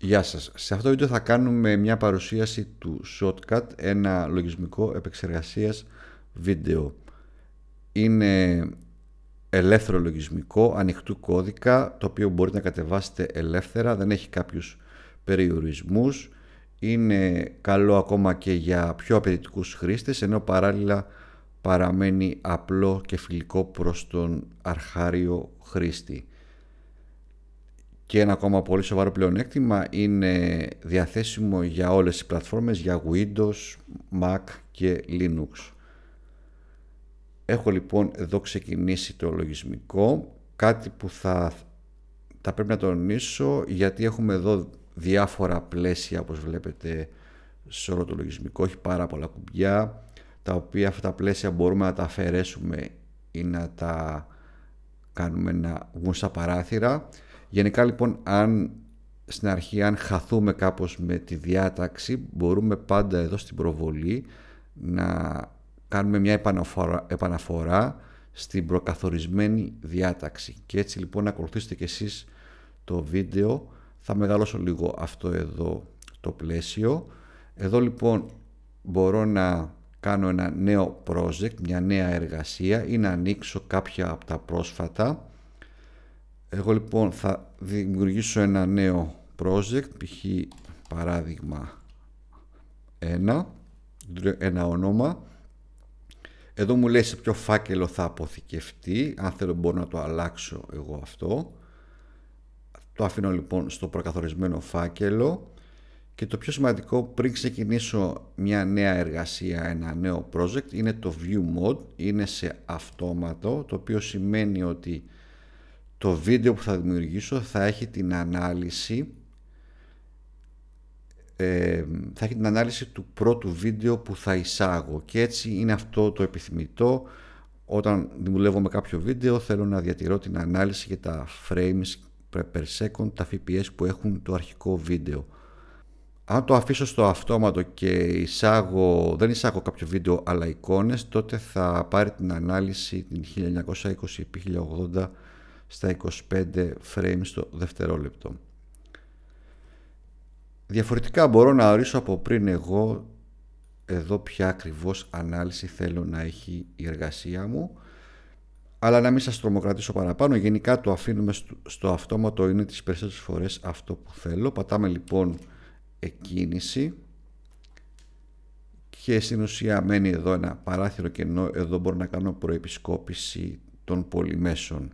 Γεια σας. Σε αυτό το βίντεο θα κάνουμε μια παρουσίαση του Shotcut, ένα λογισμικό επεξεργασίας βίντεο. Είναι ελεύθερο λογισμικό, ανοιχτού κώδικα, το οποίο μπορείτε να κατεβάσετε ελεύθερα, δεν έχει κάποιους περιορισμούς. Είναι καλό ακόμα και για πιο απαιτητικούς χρήστες, ενώ παράλληλα παραμένει απλό και φιλικό προς τον αρχάριο χρήστη. Και ένα ακόμα πολύ σοβαρό πλεονέκτημα είναι διαθέσιμο για όλες τις πλατφόρμες, για Windows, Mac και Linux. Έχω λοιπόν εδώ ξεκινήσει το λογισμικό, κάτι που θα, θα πρέπει να τονίσω γιατί έχουμε εδώ διάφορα πλαίσια όπως βλέπετε σε όλο το λογισμικό, έχει πάρα πολλά κουμπιά τα οποία αυτά τα πλαίσια μπορούμε να τα αφαιρέσουμε ή να τα κάνουμε να βγουν στα παράθυρα Γενικά λοιπόν αν στην αρχή αν χαθούμε κάπως με τη διάταξη μπορούμε πάντα εδώ στην προβολή να κάνουμε μια επαναφορά, επαναφορά στην προκαθορισμένη διάταξη και έτσι λοιπόν να ακολουθήσετε κι εσείς το βίντεο θα μεγαλώσω λίγο αυτό εδώ το πλαίσιο εδώ λοιπόν μπορώ να κάνω ένα νέο project, μια νέα εργασία ή να ανοίξω κάποια από τα πρόσφατα εγώ λοιπόν θα δημιουργήσω ένα νέο project, π.χ. παράδειγμα ένα, ένα όνομα. Εδώ μου λέει σε ποιο φάκελο θα αποθηκευτεί, αν θέλω μπορώ να το αλλάξω εγώ αυτό. Το αφήνω λοιπόν στο προκαθορισμένο φάκελο και το πιο σημαντικό πριν ξεκινήσω μια νέα εργασία, ένα νέο project είναι το view mode, είναι σε αυτόματο το οποίο σημαίνει ότι το βίντεο που θα δημιουργήσω θα έχει την ανάλυση ε, θα έχει την ανάλυση του πρώτου βίντεο που θα εισάγω και έτσι είναι αυτό το επιθυμητό όταν δημιουργώ με κάποιο βίντεο θέλω να διατηρώ την ανάλυση για τα frames per second, τα fps που έχουν το αρχικό βίντεο αν το αφήσω στο αυτόματο και εισάγω, δεν εισάγω κάποιο βίντεο αλλά εικόνες τότε θα πάρει την ανάλυση την 1920x1080 στα 25 frames το δευτερόλεπτο. Διαφορετικά μπορώ να ορίσω από πριν εγώ εδώ ποια ακριβώς ανάλυση θέλω να έχει η εργασία μου αλλά να μην σας τρομοκρατήσω παραπάνω γενικά το αφήνουμε στο αυτόματο είναι τις περισσότερες φορές αυτό που θέλω πατάμε λοιπόν εκκίνηση και στην ουσία μένει εδώ ένα παράθυρο κενό εδώ μπορώ να κάνω προεπισκόπηση των πολυμέσων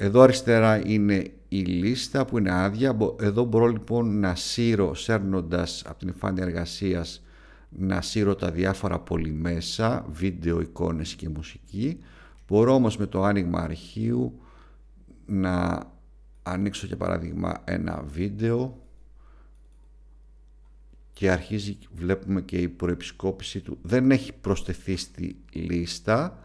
εδώ αριστερά είναι η λίστα που είναι άδεια. Εδώ μπορώ λοιπόν να σύρω, σέρνοντας από την εμφάνεια εργασίας, να σύρω τα διάφορα πολυμέσα, βίντεο, εικόνες και μουσική. Μπορώ όμως με το άνοιγμα αρχείου να ανοίξω για παράδειγμα ένα βίντεο και αρχίζει βλέπουμε και η προεπισκόπηση του δεν έχει προσθεθεί στη λίστα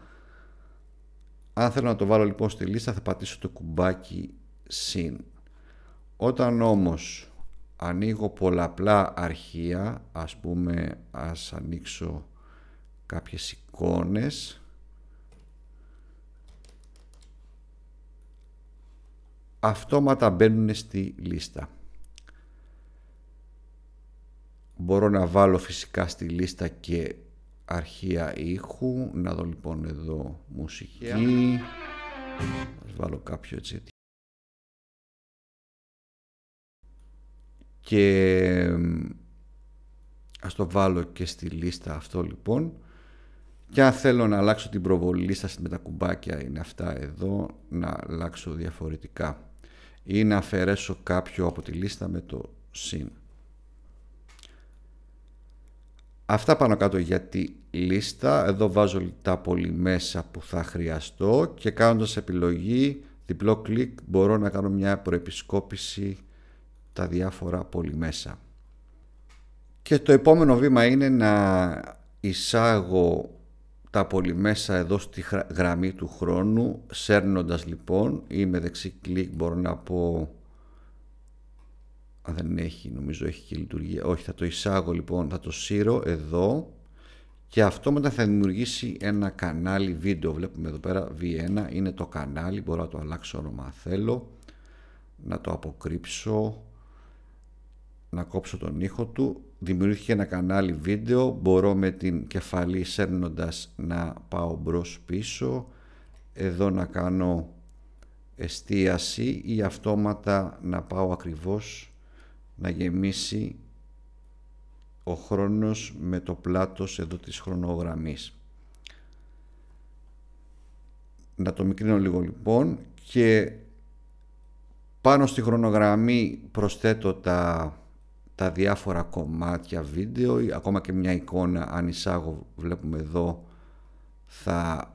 αν θέλω να το βάλω λοιπόν στη λίστα θα πατήσω το κουμπάκι συν. Όταν όμως ανοίγω πολλαπλά αρχεία, ας πούμε ας ανοίξω κάποιες εικόνες, αυτόματα μπαίνουν στη λίστα. Μπορώ να βάλω φυσικά στη λίστα και αρχεία ήχου. Να δω λοιπόν εδώ μουσική. βάλω κάποιο έτσι. Και ας το βάλω και στη λίστα αυτό λοιπόν. Και αν θέλω να αλλάξω την προβολή λίστα με τα κουμπάκια είναι αυτά εδώ, να αλλάξω διαφορετικά ή να αφαιρέσω κάποιο από τη λίστα με το συν. Αυτά πάνω κάτω για τη λίστα. Εδώ βάζω τα πολύ μέσα που θα χρειαστώ και κάνοντας επιλογή διπλό κλικ μπορώ να κάνω μια προεπισκόπηση τα διάφορα πολυμέσα. Και το επόμενο βήμα είναι να εισάγω τα πολυμέσα εδώ στη γραμμή του χρόνου. Σέρνοντας λοιπόν ή με δεξί κλικ μπορώ να πω αν δεν έχει, νομίζω έχει και λειτουργία. Όχι, θα το εισάγω λοιπόν, θα το σύρω εδώ και αυτό μετά θα δημιουργήσει ένα κανάλι βίντεο. Βλέπουμε εδώ πέρα V1 είναι το κανάλι, μπορώ να το αλλάξω όνομα θέλω, να το αποκρύψω, να κόψω τον ήχο του. Δημιουργήθηκε ένα κανάλι βίντεο, μπορώ με την κεφαλή σέρνοντας να πάω μπρος πίσω, εδώ να κάνω εστίαση ή αυτόματα να πάω ακριβώς να γεμίσει ο χρόνος με το πλάτος εδώ της χρονογραμμής. Να το μικρύνω λίγο λοιπόν και πάνω στη χρονογραμμή προσθέτω τα, τα διάφορα κομμάτια βίντεο, ή ακόμα και μια εικόνα αν εισάγω βλέπουμε εδώ θα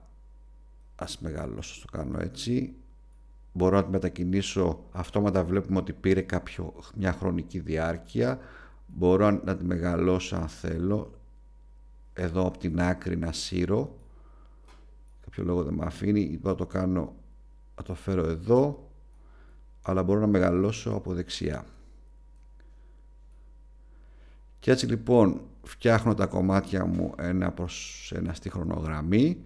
ας μεγαλώσω, το κάνω έτσι μπορώ να τη μετακινήσω αυτόματα βλέπουμε ότι πήρε κάποιο, μια χρονική διάρκεια μπορώ να τη μεγαλώσω αν θέλω εδώ από την άκρη να σύρω κάποιο λόγο δεν με αφήνει το κάνω το φέρω εδώ αλλά μπορώ να μεγαλώσω από δεξιά και έτσι λοιπόν φτιάχνω τα κομμάτια μου ένα προς ένα στη χρονογραμμή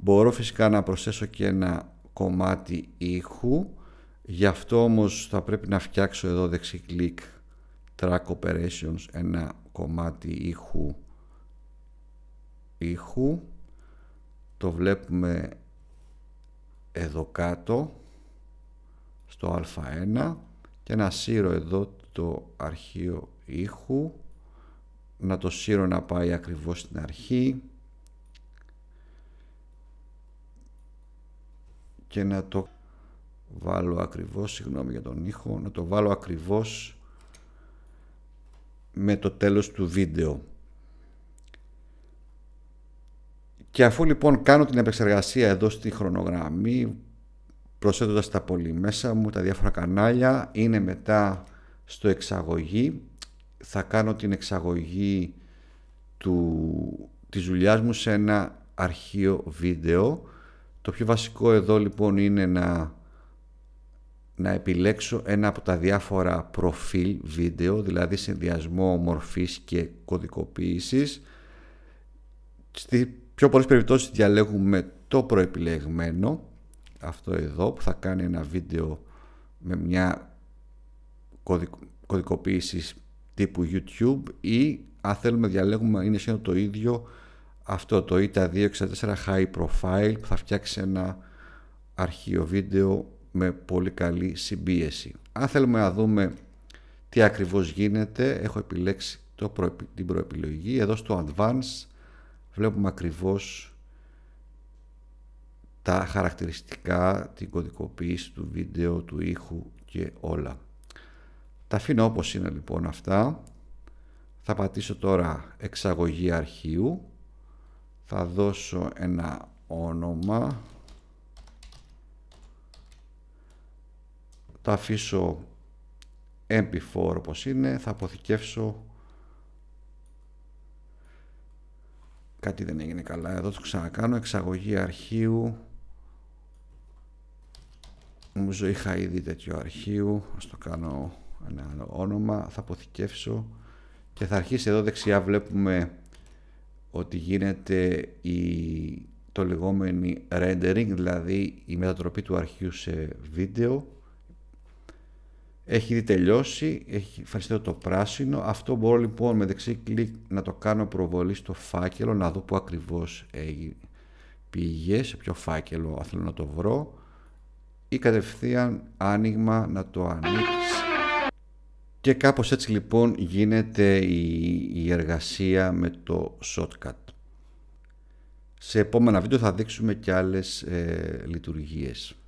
μπορώ φυσικά να προσθέσω και ένα κομμάτι ήχου γι' αυτό όμως θα πρέπει να φτιάξω εδώ δεξί κλικ track operations ένα κομμάτι ήχου ήχου το βλέπουμε εδώ κάτω στο α1 και να σύρω εδώ το αρχείο ήχου να το σύρω να πάει ακριβώς στην αρχή και να το βάλω ακριβώς, συγγνώμη για τον ήχο, να το βάλω ακριβώς με το τέλος του βίντεο. Και αφού λοιπόν κάνω την επεξεργασία εδώ στη χρονογραμμή, προσθέτοντας τα πολύ μέσα μου, τα διάφορα κανάλια, είναι μετά στο εξαγωγή. Θα κάνω την εξαγωγή του, της δουλειάς μου σε ένα αρχείο βίντεο το πιο βασικό εδώ λοιπόν είναι να, να επιλέξω ένα από τα διάφορα προφίλ βίντεο, δηλαδή συνδυασμό μορφής και κωδικοποίησης. Στη πιο πολλές περιπτώσεις διαλέγουμε το προεπιλεγμένο, αυτό εδώ που θα κάνει ένα βίντεο με μια κωδικοποίηση τύπου YouTube ή αν θέλουμε διαλέγουμε είναι σχεδόν το ίδιο αυτό το ETA264 High Profile που θα φτιάξει ένα αρχείο βίντεο με πολύ καλή συμπίεση. Αν θέλουμε να δούμε τι ακριβώς γίνεται, έχω επιλέξει το την προεπιλογή. Εδώ στο Advanced βλέπουμε ακριβώς τα χαρακτηριστικά, την κωδικοποίηση του βίντεο, του ήχου και όλα. Τα αφήνω όπως είναι λοιπόν αυτά. Θα πατήσω τώρα εξαγωγή αρχείου θα δώσω ένα όνομα θα αφήσω MP4 όπως είναι θα αποθηκεύσω κάτι δεν έγινε καλά εδώ το ξανακάνω εξαγωγή αρχείου νομίζω είχα ήδη τέτοιο αρχείου, ας το κάνω ένα άλλο όνομα θα αποθηκεύσω και θα αρχίσει εδώ δεξιά βλέπουμε ότι γίνεται η, το λεγόμενο rendering, δηλαδή η μετατροπή του αρχείου σε βίντεο. Έχει ήδη τελειώσει, έχει εμφανιστεί το πράσινο. Αυτό μπορώ λοιπόν με δεξί κλικ να το κάνω προβολή στο φάκελο, να δω που ακριβώς Πήγε, σε ποιο φάκελο θέλω να το βρω ή κατευθείαν άνοιγμα να το ανοίξεις και κάπως έτσι λοιπόν γίνεται η, εργασία με το shortcut. Σε επόμενα βίντεο θα δείξουμε και άλλες ε, λειτουργίες.